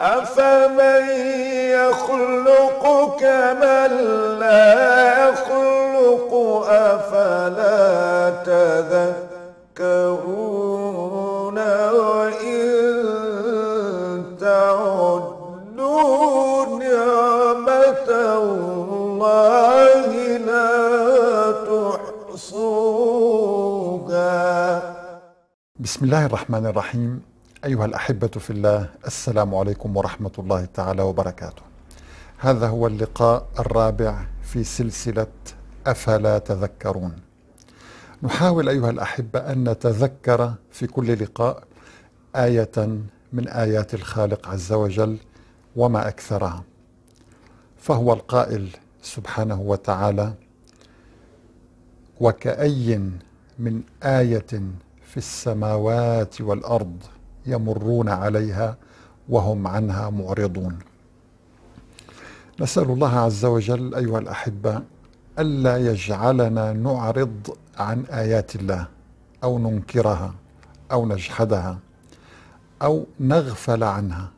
أفمن يخلق كمن لا يخلق أفلا تذكرون وإن تعدوا نعمة الله لا تحصوها بسم الله الرحمن الرحيم أيها الأحبة في الله السلام عليكم ورحمة الله تعالى وبركاته هذا هو اللقاء الرابع في سلسلة أفلا تذكرون نحاول أيها الأحبة أن نتذكر في كل لقاء آية من آيات الخالق عز وجل وما أكثرها فهو القائل سبحانه وتعالى وكأي من آية في السماوات والأرض يمرون عليها وهم عنها معرضون نسال الله عز وجل ايها الاحبه الا يجعلنا نعرض عن ايات الله او ننكرها او نجحدها او نغفل عنها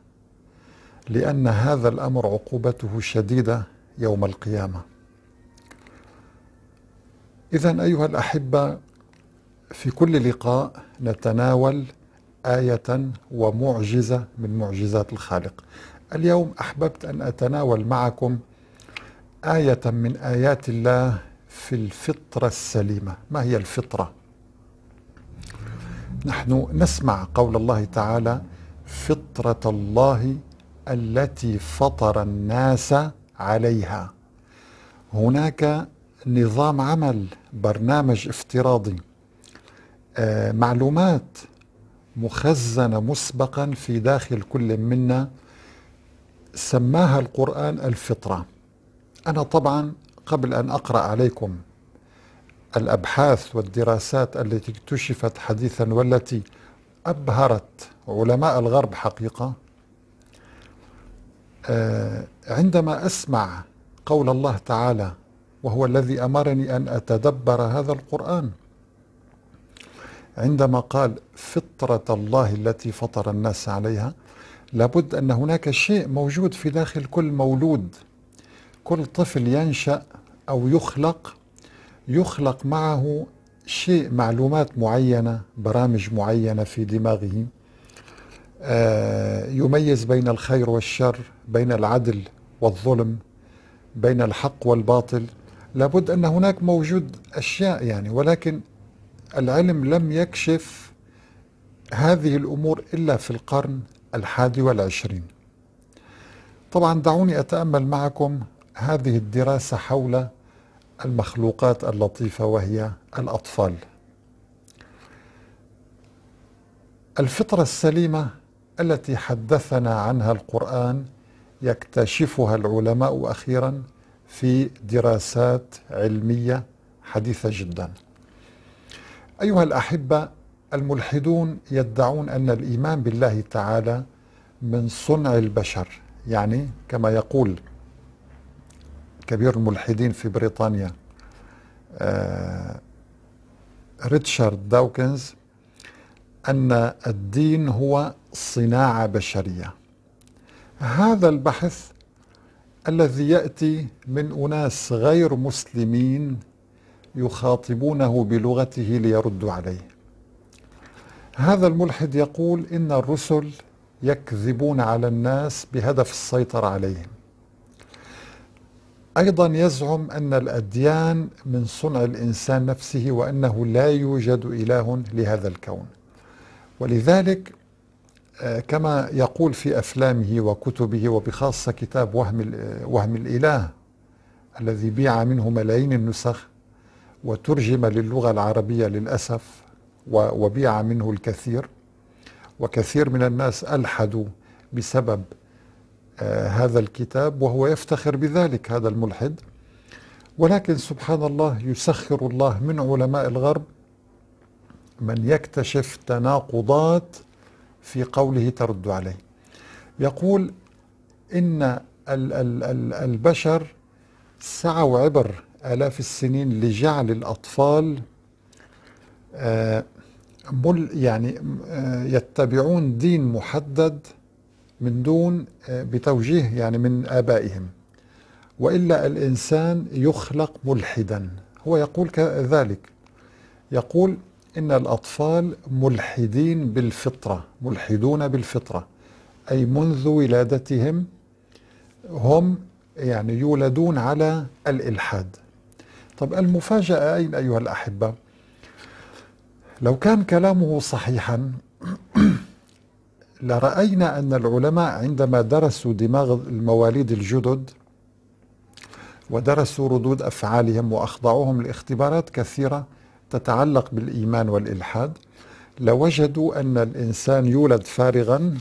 لان هذا الامر عقوبته شديده يوم القيامه اذا ايها الاحبه في كل لقاء نتناول آية ومعجزة من معجزات الخالق. اليوم أحببت أن أتناول معكم آية من آيات الله في الفطرة السليمة، ما هي الفطرة؟ نحن نسمع قول الله تعالى: فطرة الله التي فطر الناس عليها. هناك نظام عمل، برنامج افتراضي، آه، معلومات مخزنة مسبقا في داخل كل منا سماها القرآن الفطرة أنا طبعا قبل أن أقرأ عليكم الأبحاث والدراسات التي اكتشفت حديثا والتي أبهرت علماء الغرب حقيقة آه، عندما أسمع قول الله تعالى وهو الذي أمرني أن أتدبر هذا القرآن عندما قال فطرة الله التي فطر الناس عليها لابد أن هناك شيء موجود في داخل كل مولود كل طفل ينشأ أو يخلق يخلق معه شيء معلومات معينة برامج معينة في دماغه آه، يميز بين الخير والشر بين العدل والظلم بين الحق والباطل لابد أن هناك موجود أشياء يعني ولكن العلم لم يكشف هذه الأمور إلا في القرن الحادي والعشرين طبعا دعوني أتأمل معكم هذه الدراسة حول المخلوقات اللطيفة وهي الأطفال الفطرة السليمة التي حدثنا عنها القرآن يكتشفها العلماء أخيرا في دراسات علمية حديثة جداً أيها الأحبة الملحدون يدعون أن الإيمان بالله تعالى من صنع البشر يعني كما يقول كبير الملحدين في بريطانيا آه ريتشارد داوكنز أن الدين هو صناعة بشرية هذا البحث الذي يأتي من أناس غير مسلمين يخاطبونه بلغته ليردوا عليه هذا الملحد يقول إن الرسل يكذبون على الناس بهدف السيطرة عليهم أيضا يزعم أن الأديان من صنع الإنسان نفسه وأنه لا يوجد إله لهذا الكون ولذلك آه، كما يقول في أفلامه وكتبه وبخاصة كتاب وهم, وهم الإله الذي بيع منه ملايين النسخ وترجم للغة العربية للأسف وبيع منه الكثير وكثير من الناس ألحدوا بسبب آه، هذا الكتاب وهو يفتخر بذلك هذا الملحد ولكن سبحان الله يسخر الله من علماء الغرب من يكتشف تناقضات في قوله ترد عليه يقول إن البشر سعوا عبر آلاف السنين لجعل الأطفال آه، مل يعني آه، يتبعون دين محدد من دون آه، بتوجيه يعني من آبائهم وإلا الإنسان يخلق ملحدا هو يقول كذلك يقول إن الأطفال ملحدين بالفطرة ملحدون بالفطرة أي منذ ولادتهم هم يعني يولدون على الإلحاد طب المفاجأة أين أيها الأحبة لو كان كلامه صحيحا لرأينا أن العلماء عندما درسوا دماغ المواليد الجدد ودرسوا ردود أفعالهم وأخضعوهم لاختبارات كثيرة تتعلق بالإيمان والإلحاد لوجدوا أن الإنسان يولد فارغا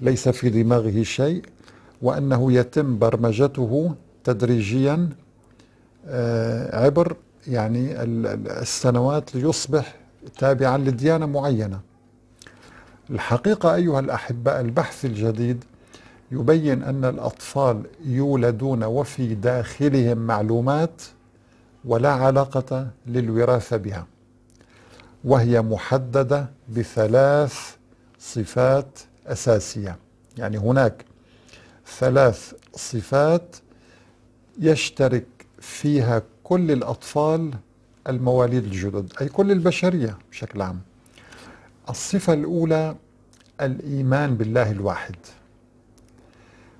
ليس في دماغه شيء وأنه يتم برمجته تدريجيا آه، عبر يعني السنوات ليصبح تابعا لديانة معينة الحقيقة أيها الأحباء البحث الجديد يبين أن الأطفال يولدون وفي داخلهم معلومات ولا علاقة للوراثة بها وهي محددة بثلاث صفات أساسية يعني هناك ثلاث صفات يشترك فيها كل الأطفال المواليد الجدد أي كل البشرية بشكل عام الصفة الأولى الإيمان بالله الواحد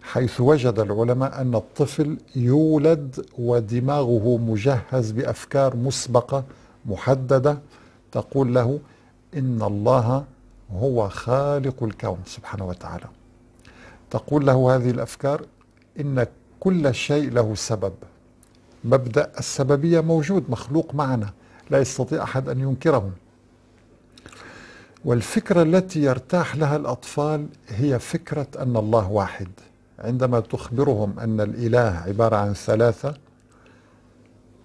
حيث وجد العلماء أن الطفل يولد ودماغه مجهز بأفكار مسبقة محددة تقول له إن الله هو خالق الكون سبحانه وتعالى تقول له هذه الأفكار إن كل شيء له سبب مبدأ السببية موجود مخلوق معنا لا يستطيع أحد أن ينكره والفكرة التي يرتاح لها الأطفال هي فكرة أن الله واحد عندما تخبرهم أن الإله عبارة عن ثلاثة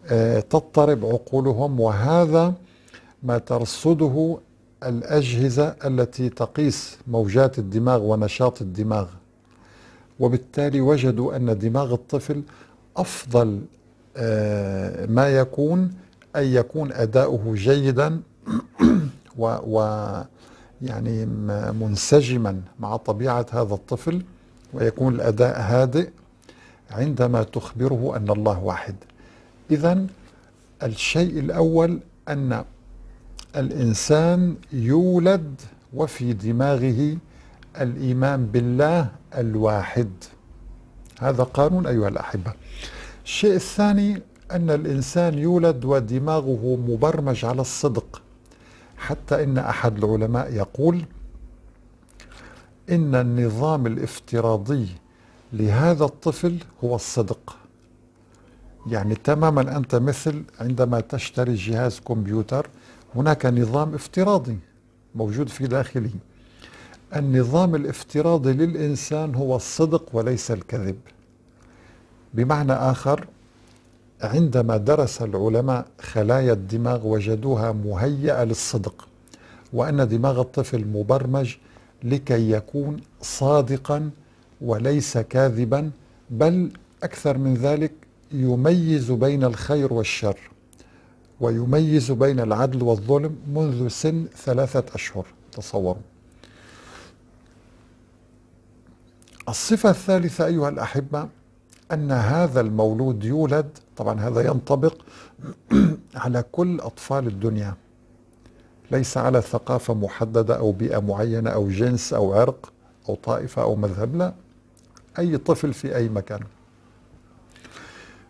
آه، تضطرب عقولهم وهذا ما ترصده الأجهزة التي تقيس موجات الدماغ ونشاط الدماغ وبالتالي وجدوا أن دماغ الطفل أفضل آه، ما يكون أن يكون أداؤه جيدا و, و يعني منسجما مع طبيعة هذا الطفل ويكون الأداء هادئ عندما تخبره أن الله واحد إذا الشيء الأول أن الإنسان يولد وفي دماغه الإيمان بالله الواحد هذا قانون أيها الأحبة الشيء الثاني أن الإنسان يولد ودماغه مبرمج على الصدق حتى إن أحد العلماء يقول إن النظام الافتراضي لهذا الطفل هو الصدق يعني تماما أنت مثل عندما تشتري جهاز كمبيوتر هناك نظام افتراضي موجود في داخله النظام الافتراضي للإنسان هو الصدق وليس الكذب بمعنى آخر عندما درس العلماء خلايا الدماغ وجدوها مهيئة للصدق وأن دماغ الطفل مبرمج لكي يكون صادقا وليس كاذبا بل أكثر من ذلك يميز بين الخير والشر ويميز بين العدل والظلم منذ سن ثلاثة أشهر تصوروا الصفة الثالثة أيها الأحبة أن هذا المولود يولد طبعا هذا ينطبق على كل أطفال الدنيا ليس على ثقافة محددة أو بيئة معينة أو جنس أو عرق أو طائفة أو مذهب لا أي طفل في أي مكان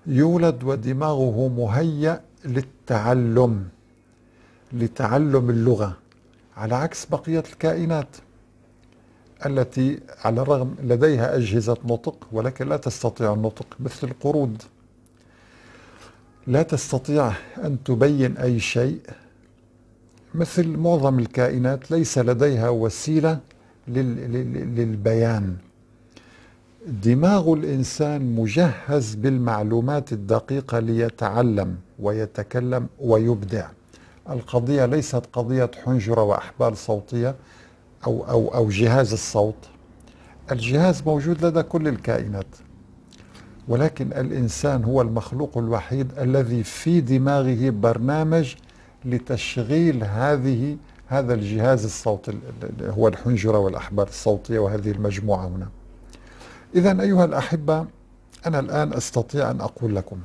يولد ودماغه مهيأ للتعلم لتعلم اللغة على عكس بقية الكائنات التي على الرغم لديها أجهزة نطق ولكن لا تستطيع النطق مثل القرود لا تستطيع أن تبين أي شيء مثل معظم الكائنات ليس لديها وسيلة للبيان دماغ الإنسان مجهز بالمعلومات الدقيقة ليتعلم ويتكلم ويبدع القضية ليست قضية حنجرة وأحبال صوتية أو, أو, أو جهاز الصوت الجهاز موجود لدى كل الكائنات ولكن الإنسان هو المخلوق الوحيد الذي في دماغه برنامج لتشغيل هذه هذا الجهاز الصوت هو الحنجرة والأحبار الصوتية وهذه المجموعة هنا إذا أيها الأحبة أنا الآن أستطيع أن أقول لكم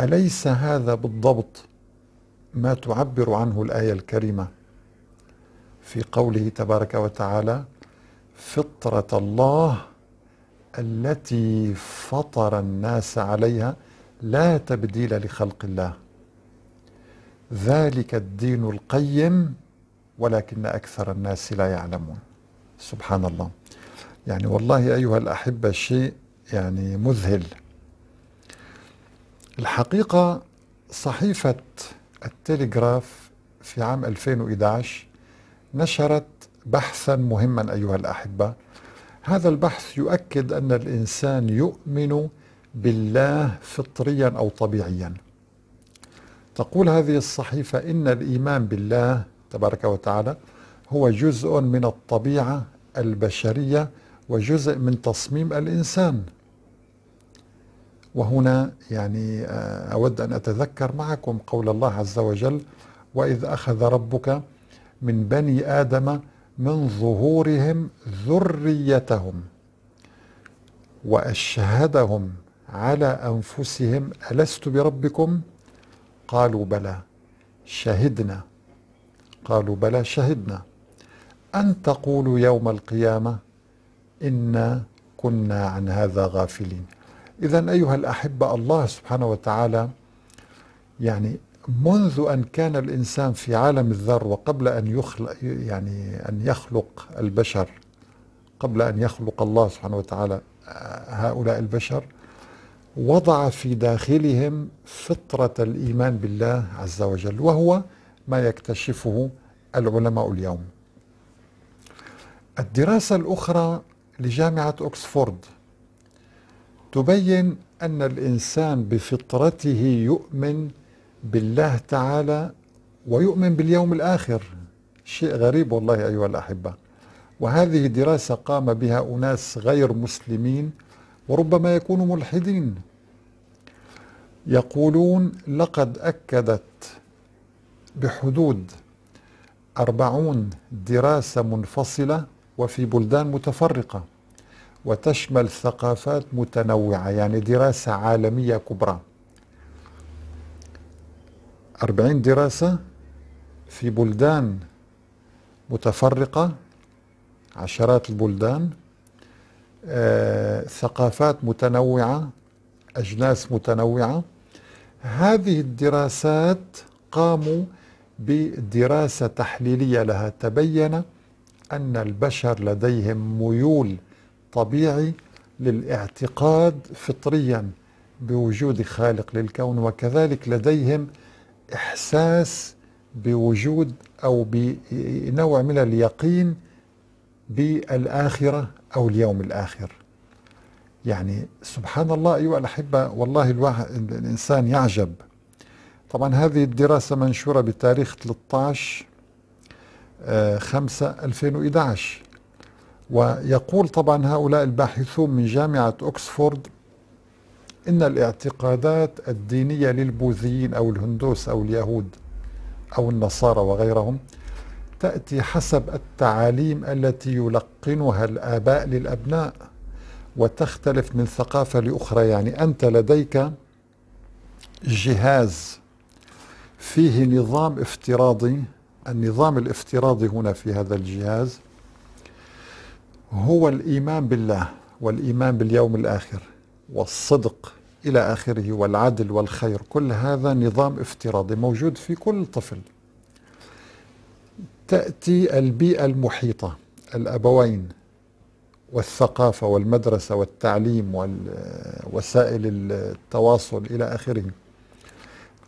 أليس هذا بالضبط ما تعبر عنه الآية الكريمة في قوله تبارك وتعالى فطرة الله التي فطر الناس عليها لا تبديل لخلق الله ذلك الدين القيم ولكن أكثر الناس لا يعلمون سبحان الله يعني والله أيها الأحبة شيء يعني مذهل الحقيقة صحيفة التلغراف في عام 2011 نشرت بحثا مهما أيها الأحبة هذا البحث يؤكد أن الإنسان يؤمن بالله فطريا أو طبيعيا تقول هذه الصحيفة إن الإيمان بالله تبارك وتعالى هو جزء من الطبيعة البشرية وجزء من تصميم الإنسان وهنا يعني آه، أود أن أتذكر معكم قول الله عز وجل وإذ أخذ ربك من بني آدم من ظهورهم ذريتهم وأشهدهم على أنفسهم ألست بربكم قالوا بلى شهدنا قالوا بلى شهدنا أن تقولوا يوم القيامة إنا كنا عن هذا غافلين إذا أيها الأحبة الله سبحانه وتعالى يعني منذ أن كان الإنسان في عالم الذر وقبل أن يخلق يعني أن يخلق البشر قبل أن يخلق الله سبحانه وتعالى آه، هؤلاء البشر وضع في داخلهم فطرة الإيمان بالله عز وجل وهو ما يكتشفه العلماء اليوم الدراسة الأخرى لجامعة أكسفورد تبين أن الإنسان بفطرته يؤمن بالله تعالى ويؤمن باليوم الآخر شيء غريب والله أيها الأحبة وهذه دراسة قام بها أناس غير مسلمين وربما يكونوا ملحدين يقولون لقد أكدت بحدود أربعون دراسة منفصلة وفي بلدان متفرقة وتشمل ثقافات متنوعة يعني دراسة عالمية كبرى 40 دراسة في بلدان متفرقة عشرات البلدان آه، ثقافات متنوعة أجناس متنوعة هذه الدراسات قاموا بدراسة تحليلية لها تبين أن البشر لديهم ميول طبيعي للاعتقاد فطريا بوجود خالق للكون وكذلك لديهم إحساس بوجود أو بنوع من اليقين بالآخرة أو اليوم الآخر يعني سبحان الله أيها الأحبة والله الواحد الإنسان يعجب طبعا هذه الدراسة منشورة بتاريخ 13 5 2011 ويقول طبعا هؤلاء الباحثون من جامعة أكسفورد إن الاعتقادات الدينية للبوذيين أو الهندوس أو اليهود أو النصارى وغيرهم تأتي حسب التعاليم التي يلقنها الآباء للأبناء وتختلف من ثقافة لأخرى يعني أنت لديك جهاز فيه نظام افتراضي النظام الافتراضي هنا في هذا الجهاز هو الإيمان بالله والإيمان باليوم الآخر والصدق إلى آخره والعدل والخير كل هذا نظام افتراضي موجود في كل طفل تأتي البيئة المحيطة الأبوين والثقافة والمدرسة والتعليم ووسائل التواصل إلى آخره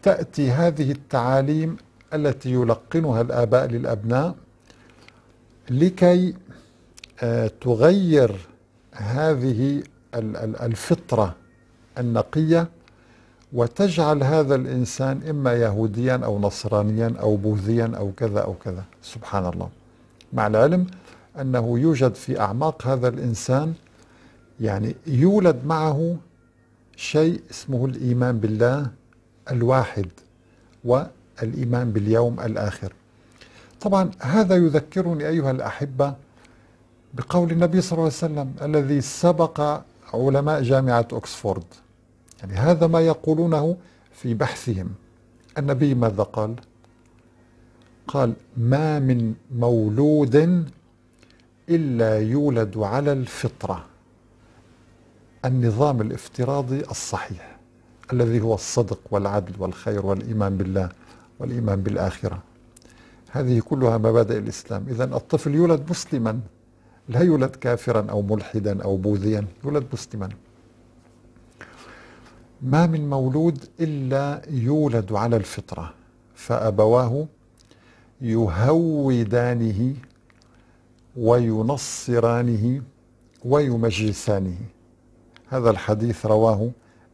تأتي هذه التعاليم التي يلقنها الآباء للأبناء لكي آه، تغير هذه الفطرة النقية وتجعل هذا الإنسان إما يهوديا أو نصرانيا أو بوذيا أو كذا أو كذا سبحان الله مع العلم أنه يوجد في أعماق هذا الإنسان يعني يولد معه شيء اسمه الإيمان بالله الواحد والإيمان باليوم الآخر طبعا هذا يذكرني أيها الأحبة بقول النبي صلى الله عليه وسلم الذي سبق علماء جامعة أكسفورد يعني هذا ما يقولونه في بحثهم النبي ماذا قال قال ما من مولود إلا يولد على الفطرة النظام الافتراضي الصحيح الذي هو الصدق والعدل والخير والإيمان بالله والإيمان بالآخرة هذه كلها مبادئ الإسلام إذا الطفل يولد مسلما لا يولد كافرا أو ملحدا أو بوذيا يولد مسلما ما من مولود إلا يولد على الفطرة فأبواه يهودانه وينصرانه ويمجسانه هذا الحديث رواه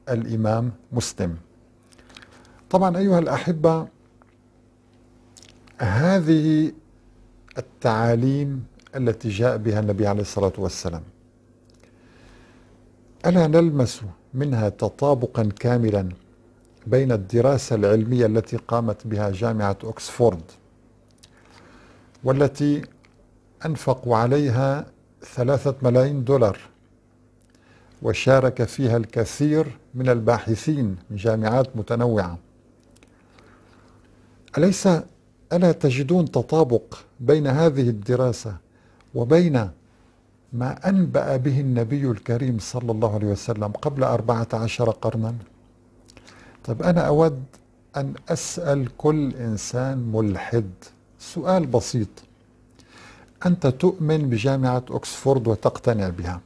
الإمام مسلم طبعا أيها الأحبة هذه التعاليم التي جاء بها النبي عليه الصلاة والسلام ألا نلمس منها تطابقا كاملا بين الدراسة العلمية التي قامت بها جامعة أكسفورد والتي أنفقوا عليها ثلاثة ملايين دولار وشارك فيها الكثير من الباحثين من جامعات متنوعة أليس ألا تجدون تطابق بين هذه الدراسة وبين ما أنبأ به النبي الكريم صلى الله عليه وسلم قبل أربعة عشر قرنا طب أنا أود أن أسأل كل إنسان ملحد سؤال بسيط أنت تؤمن بجامعة أكسفورد وتقتنع بها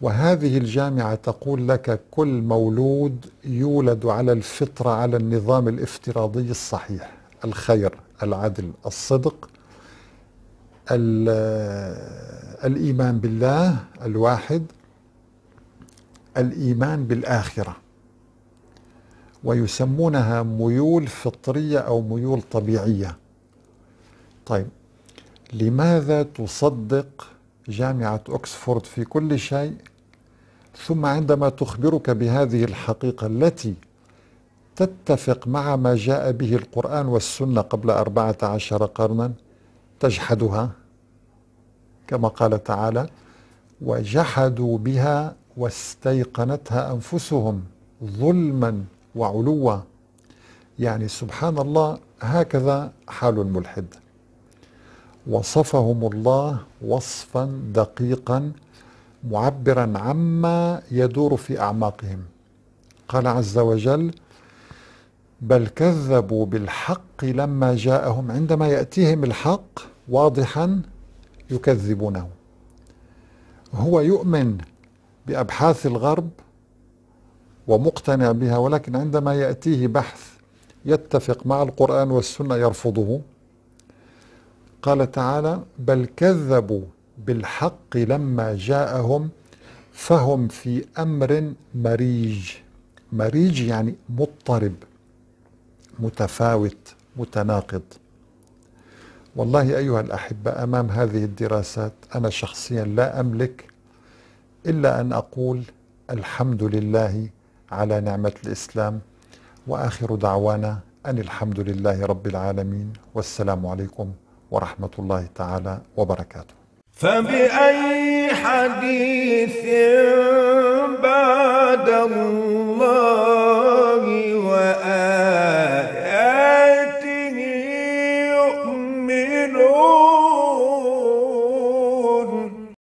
وهذه الجامعة تقول لك كل مولود يولد على الفطرة على النظام الافتراضي الصحيح الخير العدل الصدق الإيمان بالله الواحد الإيمان بالآخرة ويسمونها ميول فطرية أو ميول طبيعية طيب لماذا تصدق جامعة أكسفورد في كل شيء ثم عندما تخبرك بهذه الحقيقة التي تتفق مع ما جاء به القرآن والسنة قبل أربعة عشر قرنا تجحدها كما قال تعالى وجحدوا بها واستيقنتها انفسهم ظلما وعلوا يعني سبحان الله هكذا حال الملحد وصفهم الله وصفا دقيقا معبرا عما يدور في اعماقهم قال عز وجل بل كذبوا بالحق لما جاءهم عندما ياتيهم الحق واضحا يكذبونه هو يؤمن بأبحاث الغرب ومقتنع بها ولكن عندما يأتيه بحث يتفق مع القرآن والسنة يرفضه قال تعالى بل كذبوا بالحق لما جاءهم فهم في أمر مريج مريج يعني مضطرب متفاوت متناقض والله أيها الأحبة أمام هذه الدراسات أنا شخصيا لا أملك إلا أن أقول الحمد لله على نعمة الإسلام وآخر دعوانا أن الحمد لله رب العالمين والسلام عليكم ورحمة الله تعالى وبركاته فبأي حديث بعد الله